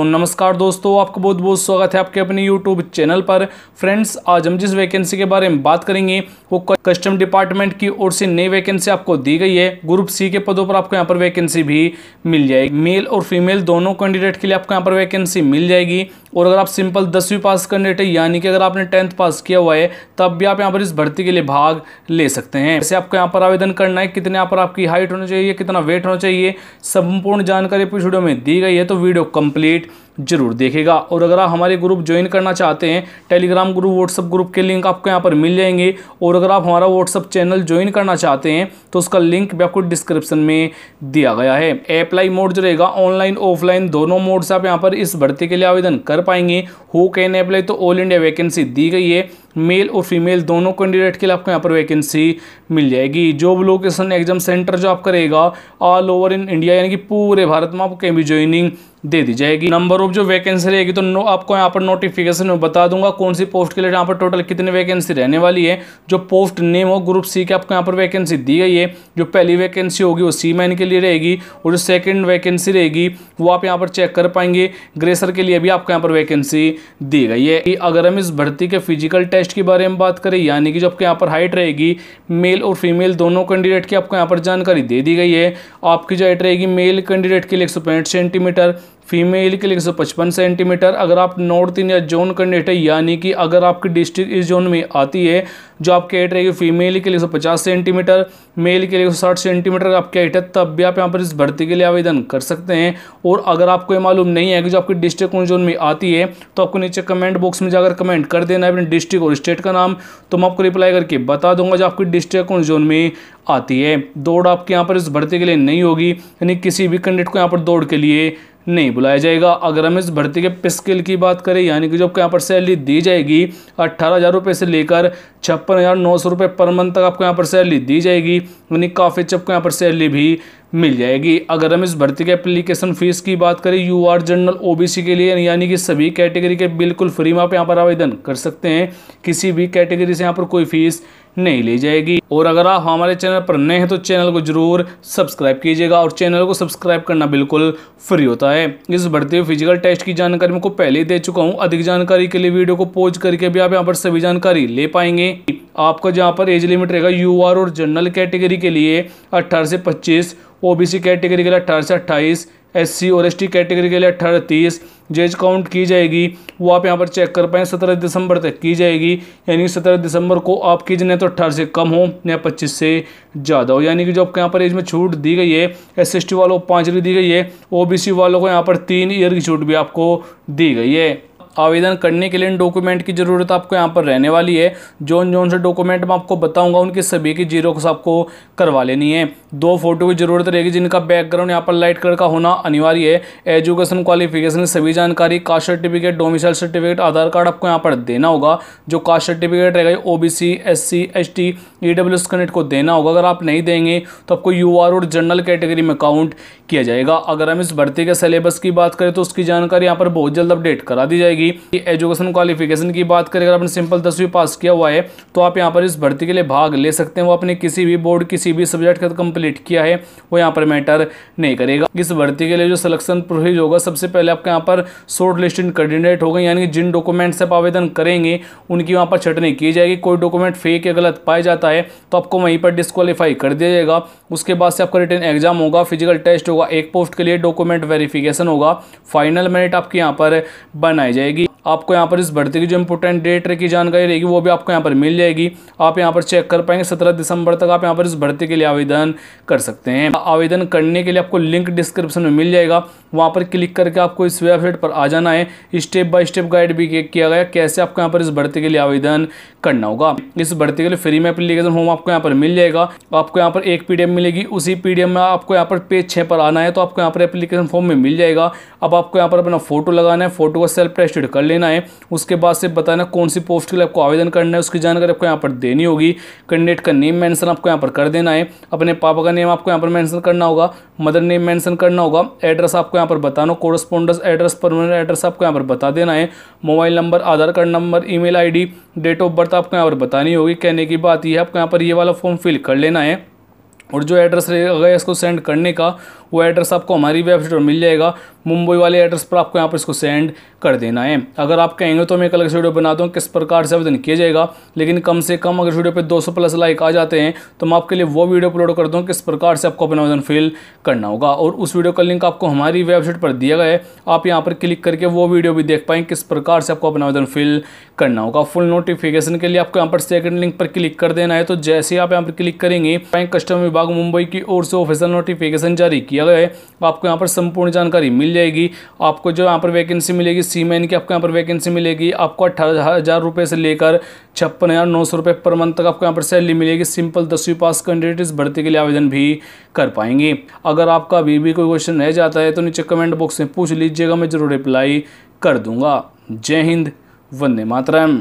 तो नमस्कार दोस्तों आपका बहुत बहुत स्वागत है आपके अपने यूट्यूब चैनल पर फ्रेंड्स आज हम जिस वैकेंसी के बारे में बात करेंगे वो कस्टम डिपार्टमेंट की ओर से नई वैकेंसी आपको दी गई है ग्रुप सी के पदों पर आपको यहाँ पर वैकेंसी भी मिल जाएगी मेल और फीमेल दोनों कैंडिडेट के लिए आपको यहाँ पर वैकेंसी मिल जाएगी और अगर आप सिंपल दसवीं पास कैंडिडेट है यानी कि अगर आपने टेंथ पास किया हुआ है तब भी आप यहाँ पर इस भर्ती के लिए भाग ले सकते हैं जैसे आपको यहाँ पर आवेदन करना है कितने यहाँ पर आपकी हाइट होनी चाहिए कितना वेट होना चाहिए संपूर्ण जानकारी इस वीडियो में दी गई है तो वीडियो कंप्लीट जरूर देखेगा और अगर आप हमारे ग्रुप ज्वाइन करना चाहते हैं टेलीग्राम ग्रुप व्हाट्सअप ग्रुप के लिंक आपको यहाँ पर मिल जाएंगे और अगर आप हमारा व्हाट्सअप चैनल ज्वाइन करना चाहते हैं तो उसका लिंक भी आपको डिस्क्रिप्शन में दिया गया है अप्लाई मोड जो रहेगा ऑनलाइन ऑफलाइन दोनों मोड से आप यहाँ पर इस भर्ती के लिए आवेदन कर पाएंगे हु कैन अप्लाई तो ऑल इंडिया वैकेंसी दी गई है मेल और फीमेल दोनों कैंडिडेट के लिए आपको यहाँ पर वैकेंसी मिल जाएगी जॉब लोकेशन एग्जाम सेंटर जो आपका रहेगा ऑल ओवर इन इंडिया यानी कि पूरे भारत में आपको कहीं भी ज्वाइनिंग दे दी जाएगी नंबर ऑफ जो वैकेंसी रहेगी तो नो आपको यहाँ पर नोटिफिकेशन में बता दूंगा कौन सी पोस्ट के लिए यहाँ पर टोटल कितनी वैकेंसी रहने वाली है जो पोस्ट नेम हो ग्रुप सी के आपको यहाँ पर वैकेंसी दी गई है जो पहली वैकेंसी होगी वो सी मैन के लिए रहेगी और जो सेकेंड वैकेंसी रहेगी वो आप यहाँ पर चेक कर पाएंगे ग्रेसर के लिए भी आपको यहाँ पर वैकेंसी दी गई है अगर हम इस भर्ती के फिजिकल टेस्ट टेस्ट के बारे में बात करें यानी कि जो आपके यहाँ पर हाइट रहेगी मेल और फीमेल दोनों कैंडिडेट की आपको यहाँ पर जानकारी दे दी गई है आपकी जो हाइट रहेगी मेल कैंडिडेट के लिए एक सेंटीमीटर फीमेल के लिए एक सौ पचपन सेंटीमीटर अगर आप नॉर्थ इंडिया जोन कैंडिडेट है यानी कि अगर आपकी डिस्ट्रिक्ट इस जोन में आती है जो आपके हेट रहेगी फीमेल के लिए एक सौ पचास सेंटीमीटर मेल के लिए एक सौ साठ सेंटीमीटर आपके हेट है तब भी आप यहाँ पर इस भर्ती के लिए आवेदन कर सकते हैं और अगर आपको ये मालूम नहीं है कि जो आपकी डिस्ट्रिक्ट कौन जोन में आती है तो आपको नीचे कमेंट बॉक्स में जाकर कमेंट कर देना है अपने डिस्ट्रिक्ट और स्टेट का नाम तो मैं आपको रिप्लाई करके बता दूंगा जो आपकी डिस्ट्रिक्ट कौन जोन में आती है दौड़ आपके यहाँ पर इस भर्ती के लिए नहीं होगी यानी किसी भी कैंडिडेट को यहाँ पर दौड़ के लिए नहीं बुलाया जाएगा अगर हम इस भर्ती के पे की बात करें यानी कि जो आपको यहाँ पर सैलरी दी जाएगी अट्ठारह हज़ार रुपये से लेकर छप्पन हज़ार नौ सौ रुपये पर मंथ तक आपको यहाँ पर सैलरी दी जाएगी यानी काफ़ी अच्छी आपको यहाँ पर सैलरी भी मिल जाएगी अगर हम इस भर्ती के एप्लीकेशन फ़ीस की बात करें यू आर जनरल ओ के लिए यानी कि सभी कैटेगरी के बिल्कुल फ्री में आप यहाँ पर आवेदन कर सकते हैं किसी भी कैटेगरी से यहाँ पर कोई फीस नहीं ली जाएगी और अगर आप हमारे चैनल पर नए हैं तो चैनल को जरूर सब्सक्राइब कीजिएगा और चैनल को सब्सक्राइब करना बिल्कुल फ्री होता है इस बढ़ते हुए फिजिकल टेस्ट की जानकारी मैं को पहले ही दे चुका हूँ अधिक जानकारी के लिए वीडियो को पोज करके भी आप यहाँ पर सभी जानकारी ले पाएंगे आपका जहाँ पर एज लिमिट रहेगा यू और जनरल कैटेगरी के लिए अट्ठारह से पच्चीस ओबीसी कैटेगरी के लिए अट्ठारह से अट्ठाईस एससी और एसटी कैटेगरी के लिए अट्ठारह तीस जेज काउंट की जाएगी वो आप यहाँ पर चेक कर पाएँ सत्रह दिसंबर तक की जाएगी यानी कि सत्रह दिसंबर को आपकी जिन्हें तो अट्ठारह से कम हो या पच्चीस से ज़्यादा हो यानी कि जो आपके यहाँ पर एज में छूट दी गई है एस एस टी वालों को पाँच दी गई है ओ वालों को यहाँ पर तीन ईयर की छूट भी आपको दी गई है आवेदन करने के लिए इन डॉक्यूमेंट की ज़रूरत आपको यहाँ पर रहने वाली है जो जो से डॉक्यूमेंट मैं आपको बताऊँगा उनकी सभी की जीरोक्स आपको करवा लेनी है दो फोटो की ज़रूरत रहेगी जिनका बैकग्राउंड यहाँ पर लाइट कलर का होना अनिवार्य है एजुकेशन क्वालिफिकेशन सभी जानकारी caste certificate domicile certificate Aadhaar card आपको यहाँ पर देना होगा जो कास्ट सर्टिफिकेट रहेगा O B C S C S T E W S connect को देना होगा अगर आप नहीं देंगे तो आपको यू आर और जनरल कैटेगरी में काउंट किया जाएगा अगर हम इस भर्ती के सिलेबस की बात करें तो उसकी जानकारी यहाँ पर बहुत जल्द अपडेट करा दी जाएगी जाएगी एजुकेशन क्वालिफिकेशन की बात करें अगर आपने सिंपल दसवीं पास किया हुआ है तो आप यहाँ पर इस भर्ती के लिए भाग ले सकते हैं वो अपने किसी भी बोर्ड किसी भी सब्जेक्ट का कंप्लीट किया है वो यहाँ पर मैटर नहीं करेगा इस भर्ती के लिए जो सिलेक्शन प्रोसीज होगा सबसे पहले आपके यहाँ पर शॉर्ट लिस्टेड कैंडिडेट होगा यानी जिन डॉक्यूमेंट से आप आवेदन करेंगे उनकी वहाँ पर छटनी की जाएगी कोई डॉक्यूमेंट फेक या गलत पाया जाता है तो आपको वहीं पर डिस्कालीफाई कर दिया जाएगा उसके बाद से आपका रिटर्न एग्जाम होगा फिजिकल टेस्ट होगा एक पोस्ट के लिए डॉक्यूमेंट वेरिफिकेशन होगा फाइनल मेरिट आपके यहाँ पर बनाई जाएगी आपको यहाँ पर इस भर्ती की जो इंपॉर्टेंट डेट की जानकारी रहेगी वो भी आपको यहाँ पर मिल जाएगी आप यहाँ पर चेक कर पाएंगे सत्रह दिसंबर तक आप यहाँ पर इस भर्ती के लिए आवेदन कर सकते हैं आवेदन करने के लिए आपको लिंक डिस्क्रिप्शन में मिल जाएगा वहाँ पर क्लिक करके आपको इस वेबसाइट पर आ जाना है स्टेप बाय स्टेप गाइड भी किया गया कैसे आपको यहाँ पर इस भर्ती के लिए आवेदन करना होगा इस भर्ती के लिए फ्री में एप्लीकेशन होम आपको यहाँ पर मिल जाएगा आपको यहाँ पर एक पीडीएम मिलेगी उसी पीडीएम में आपको यहाँ पर पेज छः पर आना है तो आपको यहाँ पर एप्लीकेशन फॉर्म में मिल जाएगा अब आपको यहाँ पर अपना फोटो लगाना है फोटो का सेल्फ टेस्टेड कर लेना है उसके बाद से बताना कौन सी पोस्ट के लिए आपको आवेदन करना है उसकी जानकारी आपको यहाँ पर देनी होगी कैंडिडेट का नेम मैंसन आपको यहाँ पर कर देना है अपने पापा का नेम आपको यहाँ पर मैंसन करना होगा मदर नेम मैंसन करना होगा एड्रेस आपको यहाँ पर बताना कोरोस्पोंडस एड्रेस परमानेंट एड्रेस आपको यहाँ पर बता देना है mobile number Aadhaar card number email date of birth आपको यहाँ पर बतानी होगी कहने की बात यह आपको यहाँ पर ये वाला फॉर्म फिल कर लेना है और जो एड्रेस रहेगा इसको सेंड करने का वो एड्रेस आपको हमारी वेबसाइट पर मिल जाएगा मुंबई वाले एड्रेस पर आपको यहाँ पर इसको सेंड कर देना है अगर आप कहेंगे तो मैं एक अलग से वीडियो बना दूँ किस प्रकार से आवेदन किया जाएगा लेकिन कम से कम अगर वीडियो पर 200 प्लस लाइक आ जाते हैं तो मैं आपके लिए वो वीडियो अपलोड कर दूँ किस प्रकार से आपको अपना आवेदन फिल करना होगा और उस वीडियो का लिंक आपको हमारी वेबसाइट पर दिया गया है आप यहाँ पर क्लिक करके वो वीडियो भी देख पाएंगे किस प्रकार से आपको अपना आवेदन फिल करना होगा फुल नोटिफिकेशन के लिए आपको यहाँ पर सेकंड लिंक पर क्लिक कर देना है तो जैसे ही आप यहाँ पर क्लिक करेंगे बैंक कस्टमर विभाग मुंबई की ओर से ऑफिशियल नोटिफिकेशन जारी किया गया है आपको यहाँ पर संपूर्ण जानकारी मिल जाएगी आपको जो यहाँ पर वैकेंसी मिलेगी सीमेन की आपको यहाँ पर वैकेंसी मिलेगी आपको अट्ठारह हज़ार रुपये से लेकर छप्पन हज़ार नौ सौ रुपये पर मंथ तक आपको यहाँ पर सैलरी मिलेगी सिंपल दसवीं पास कैंडिडेट इस भर्ती के लिए आवेदन भी कर पाएंगे अगर आपका अभी भी कोई क्वेश्चन रह जाता है तो नीचे कमेंट बॉक्स में पूछ लीजिएगा मैं ज़रूर रिप्लाई कर दूंगा जय हिंद वंदे मातरम